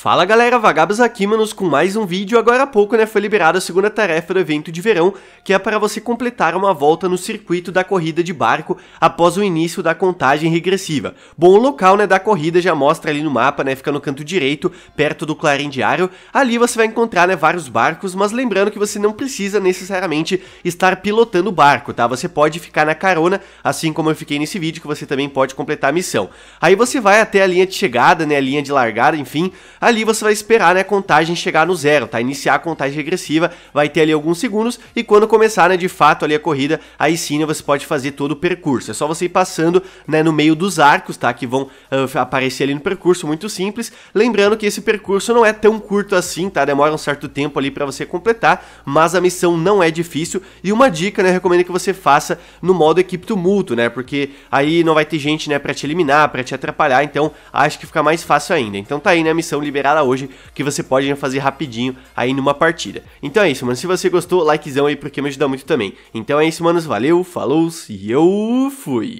Fala galera, vagabas aqui, manos, com mais um vídeo. Agora há pouco, né, foi liberada a segunda tarefa do evento de verão, que é para você completar uma volta no circuito da corrida de barco após o início da contagem regressiva. Bom, o local, né, da corrida já mostra ali no mapa, né, fica no canto direito, perto do clarendiário. Ali você vai encontrar, né, vários barcos, mas lembrando que você não precisa necessariamente estar pilotando o barco, tá? Você pode ficar na carona, assim como eu fiquei nesse vídeo, que você também pode completar a missão. Aí você vai até a linha de chegada, né, a linha de largada, enfim... A Ali você vai esperar né, a contagem chegar no zero, tá? Iniciar a contagem regressiva, vai ter ali alguns segundos e quando começar, né, de fato ali a corrida, aí sim né, você pode fazer todo o percurso. É só você ir passando, né, no meio dos arcos, tá? Que vão uh, aparecer ali no percurso, muito simples. Lembrando que esse percurso não é tão curto assim, tá? Demora um certo tempo ali para você completar, mas a missão não é difícil e uma dica, né, recomendo que você faça no modo equipe tumulto, né? Porque aí não vai ter gente, né, para te eliminar, para te atrapalhar, então acho que fica mais fácil ainda. Então tá aí, né, a missão liberada liberada hoje, que você pode fazer rapidinho aí numa partida. Então é isso, mano. Se você gostou, likezão aí porque me ajuda muito também. Então é isso, manos. Valeu, falou e eu fui!